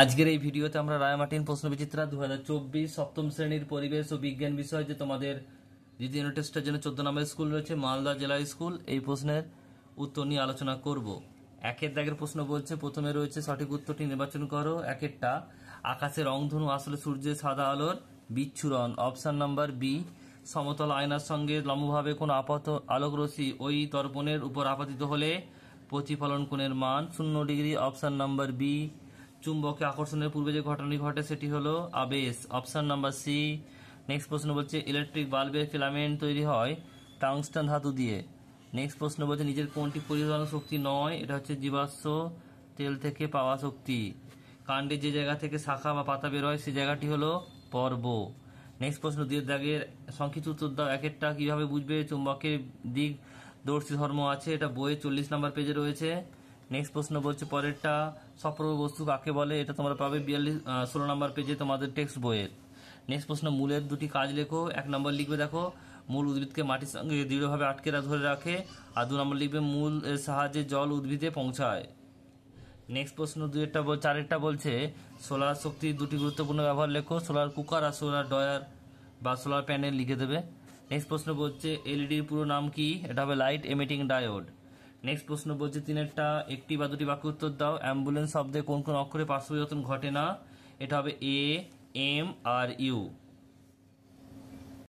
আজকের এই ভিডিওতে আমরা রায়মাটিন প্রশ্ন বিচিত্রা দু সপ্তম শ্রেণীর পরিবেশ ও বিজ্ঞান বিষয় যে তোমাদের দ্বিতীয় ইউনিট টেস্টের জন্য চোদ্দ নম্বর স্কুল রয়েছে মালদা জেলা স্কুল এই প্রশ্নের উত্তর নিয়ে আলোচনা করব একের দাগের প্রশ্ন বলছে প্রথমে রয়েছে সঠিক উত্তরটি নির্বাচন করো একেরটা আকাশের রংধনু আসলে সূর্যের সাদা আলোর বিচ্ছুরণ অপশান নাম্বার বি সমতল আয়নার সঙ্গে লম্বভাবে কোনো আপাত আলোকরশ্মি ওই তর্পণের উপর আপাতিত হলে প্রতিফলন কোণের মান শূন্য ডিগ্রি অপশান নাম্বার বি চুম্বকে আকর্ষণের পূর্বে যে ঘটনাটি ঘটে সেটি হলো আবেশ অপশন নাম্বার সি নেক্সট প্রশ্ন বলছে ইলেকট্রিক বাল্বের ফিলামেন্ট তৈরি হয় টাংস্টান ধাতু দিয়ে নেক্সট প্রশ্ন বলছে নিজের কোনটি পরিধান শক্তি নয় এটা হচ্ছে জীবাশ্ম তেল থেকে পাওয়া শক্তি কাণ্ডে যে জায়গা থেকে শাখা বা পাতা বেরোয় সেই জায়গাটি হলো পর্ব নেক্সট প্রশ্ন দিয়ে দাগের সংক্ষিপ্ত উত্তর দাও এক একটা কীভাবে বুঝবে চুম্বকের দিক দর্শী ধর্ম আছে এটা বইয়ে চল্লিশ নাম্বার পেজে রয়েছে নেক্সট প্রশ্ন বলছে পরেরটা সপ্রভ বস্তু কাকে বলে এটা তোমরা পাবে বিয়াল্লিশ ষোলো নম্বর পেজে তোমাদের টেক্সট বইয়ের নেক্সট প্রশ্ন মূলের দুটি কাজ লেখো এক নম্বর লিখবে দেখো মূল উদ্ভিদকে মাটির সঙ্গে দৃঢ়ভাবে আটকে ধরে রাখে আর দু নম্বর লিখবে মূল সাহায্যে জল উদ্ভিদে পৌঁছায় নেক্সট প্রশ্ন দুয়েরটা চারেরটা বলছে সোলার শক্তির দুটি গুরুত্বপূর্ণ ব্যবহার লেখো সোলার কুকার আর সোলার ডয়ার বা সোলার প্যানেল লিখে দেবে নেক্সট প্রশ্ন বলছে এলইডির পুরো নাম কি এটা হবে লাইট এমিটিং ডায়োড নেক্সট প্রশ্ন বলছে তিনেরটা একটি বা দুটি বাক্য উত্তর দাও অ্যাম্বুলেন্স শব্দে কোন কোন অক্ষরে পার্শ্ব ঘটে না এটা হবে এ এম আর ইউ